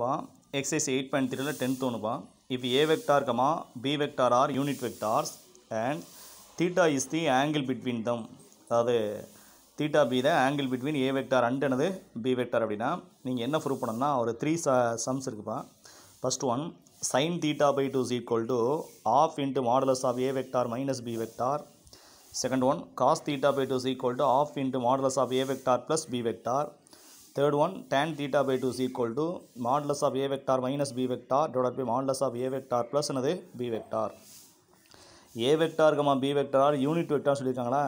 பா exercise eight point த்ரீல tenth ஒன்றுப்பா if a vector comma b vector are unit vectors and theta is the angle between them அதாவது theta be the angle between a vector and எனது b vector அப்படின்னா நீங்கள் என்ன prove பண்ணணும்னா ஒரு three ச சம்ஸ் இருக்குப்பா first one sine theta by two is equal to half into modulus of A vector minus B vector second one cos theta by two is equal to half into modulus of A vector plus B vector third one tan theta by 2 is equal to modulus of a vector minus b vector divided by modulus of a vector plus என்னது b vector a vector, b vector unit வெக்டார்னு சொல்லியிருக்காங்களா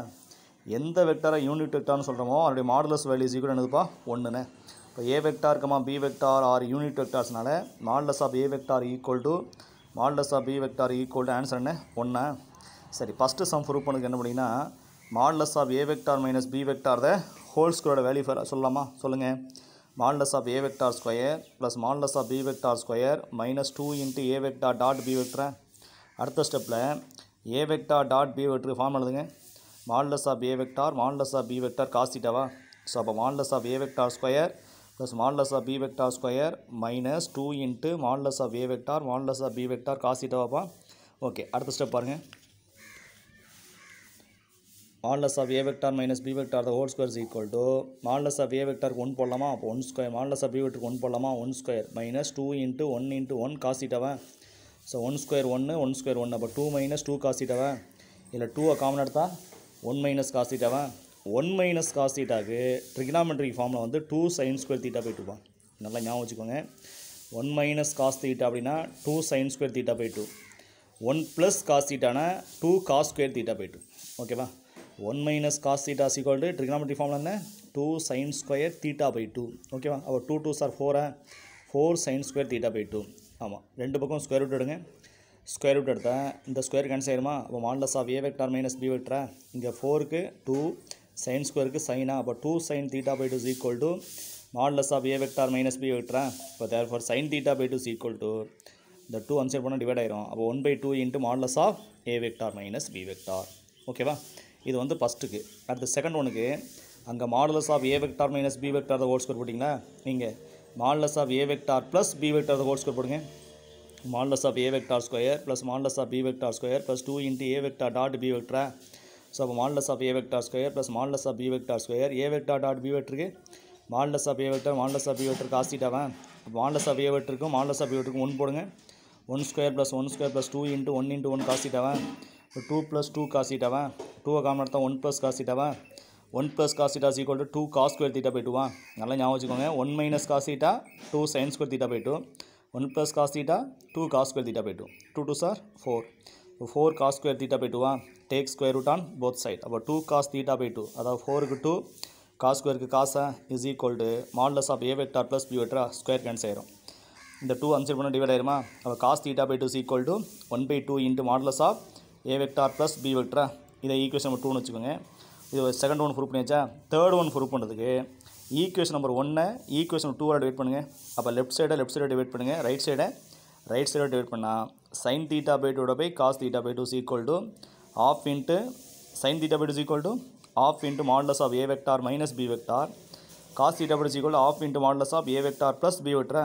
எந்த வெக்டரை unit வெக்டார்னு சொல்கிறோமோ அதனுடைய modulus value சீக்கிரம் என்னதுப்பா ஒன்றுன்னு இப்போ a vector comma b vector are unit வெக்டார்ஸ்னால modulus of A vector equal to modulus of B vector equal to answer என்ன ஒன்று சரி ஃபஸ்ட்டு சம் ப்ரூவ் பண்ணுக்கு என்ன பண்ணிங்கன்னா modulus of A vector minus B vector the whole ஸ்கொயரோட value சொல்லலாமா சொல்லுங்கள் modulus of A vector square plus modulus of B vector square minus two into a vector dot b வெக்டரை அடுத்த ஸ்டெப்பில் a vector dot B வெக்டருக்கு form எழுதுங்க modulus of A vector modulus of B vector காசிட்டவா so அப்போ modulus of A vector square plus modulus of B vector square minus two into modulus of A vector modulus of B vector காசிட்டவாப்பா okay அடுத்த step பாருங்கள் modulus of A vector minus B vector the whole square equal to modulus of a வெக்டாருக்கு one போடலாமா அப்போ one square modulus of b வெக்டருக்கு one போடலாமா one square minus two into one into one காசிட்டவன் so one square ஒன்று one square ஒன்று அப்போ two minus two காசிட்டவன் இல்லை டூவை காமன் எடுத்தால் ஒன் மைனஸ் காசிட்டவன் ஒன் மைனஸ் காசிட்டாக்கு ட்ரிகனாமெட்ரிக் ஃபார்மில் வந்து டூ சைன் ஸ்கொயர் தீட்டா போயிட்டு டூப்பா நல்லா ஞாபகம் வச்சுக்கோங்க ஒன் மைனஸ் காஸ் தீட்டா அப்படின்னா டூ சைன் ஸ்கொயர் தீட்டா போய்ட்டு ஒன் ப்ளஸ் காசிட்டானா டூ காஸ் ஸ்கொயர் தீட்டா போய்ட்டு ஓகேவா one minus cos theta equal to trigonometry ஃபார்மில் என்ன two sine square theta by two ஓகேவா அப்போ டூ டூ சார் ஃபோரா four sine square theta by two ஆமாம் ரெண்டு பக்கம் ஸ்கொயர் ரூட் எடுங்க ஸ்கொயர் ரூட் எடுத்தேன் இந்த ஸ்கொயர் கேன்சல் அப்போ modulus of A vector minus B வெக்டரா இங்கே ஃபோருக்கு டூ சைன் ஸ்கொயருக்கு சைனா அப்போ two sine theta by two equal two modulus of A vector minus B வெக்டரா இப்போ therefore sine theta by two equal two இந்த two அன்சைட் பண்ணால் டிவைட் ஆயிரும் அப்போ one by two into modulus of A vector minus B vector ஓகேவா இது வந்து ஃபஸ்ட்டுக்கு அடுத்து செகண்ட் ஒனுக்கு அங்கே modulus of A vector minus B vector whole square போட்டிங்கன்னா நீங்கள் modulus of A vector plus B vector whole square போடுங்க modulus of A vector square plus modulus of B vector square plus two into A vector dot B வெக்டரா so அப்போ modulus of A vector square plus modulus of B vector square A vector dot B வெக்டருக்கு modulus of A vector modulus of B vector அப்போ modulus of A வெக்டருக்கும் modulus of B வெக்டருக்கும் one போடுங்க one square plus one square plus two into one into one காசிட்டாவேன் two plus two காசிட்டாவன் ஓகாமர்த்த 1 + cos θ = 1 + cos θ = 2 cos² θ / 2 நல்லா ஞாபகம் வச்சுக்கோங்க 1 - cos θ 2 sin² θ / 2 1 + cos θ 2 cos² θ / 2 2 2 = 4 4 cos² θ / 2 √ எடுக்க square root on both side அப்ப 2 cos θ / 2 அதாவது 4 க்கு 2 cos² க்கு cos = மாடலஸ் ஆ a vector + b vector square வந்து ஏறும் இந்த 2 आंसर பண்ண டிவைட் ஆயிருமா அப்ப cos θ / 2 = 1 / 2 * மாடலஸ் ஆ a வெக்டார் + b வெக்டார் இதை ஈக்குவேஷன் நம்பர் டூன்னு வச்சுக்கோங்க இது செகண்ட் ஒன் ப்ரூவ் பண்ணியாச்சா தேர்ட் ஒன் ப்ரூவ் பண்ணுறதுக்கு ஈக்குவேஷன் நம்பர் ஒன்னை ஈக்குவேஷன் டூவாக டிவைட் பண்ணுங்கள் அப்போ லெஃப்ட் சைடை லெஃப்ட் சைடை டிவைட் பண்ணுங்கள் ரைட் சைடை ரைட் சைடை டிவைட் பண்ணால் சைன் தீட்டா பை டூட by cos theta by two equal to half into sine theta by two equal to half into modulus of A vector minus B vector cos theta by two equal half into modulus of A vector plus B வெக்டரா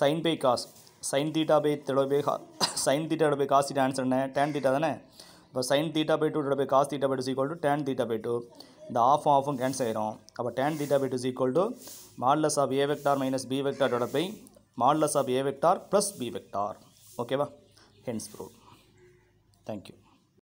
sine by cos sine theta by தடவை by sine theta by cos theta answer என்ன tan theta தானே இப்போ sine theta by two டோட by cos theta by two to tan theta by two இந்த half ஆஃபும் cancel ஆயிரும் அப்போ tan theta by two equal to modulus of A vector minus B vector டோட by modulus of A vector plus B vector ஓகேவா hence prove thank you